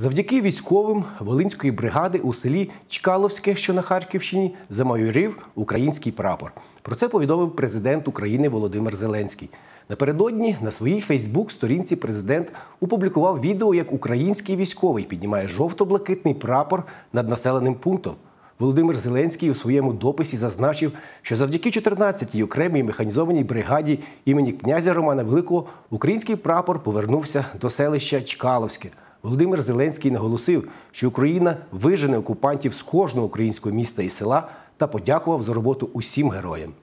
Завдяки військовим Волинської бригади у селі Чкаловське, що на Харківщині, замайорів український прапор. Про це повідомив президент України Володимир Зеленський. Напередодні на своїй Фейсбук-сторінці президент опублікував відео, як український військовий піднімає жовто-блакитний прапор над населеним пунктом. Володимир Зеленський у своєму дописі зазначив, що завдяки 14-й окремій механізованій бригаді імені князя Романа Великого український прапор повернувся до селища Чкаловське. Володимир Зеленський наголосив, що Україна вижене окупантів з кожного українського міста і села та подякував за роботу усім героям.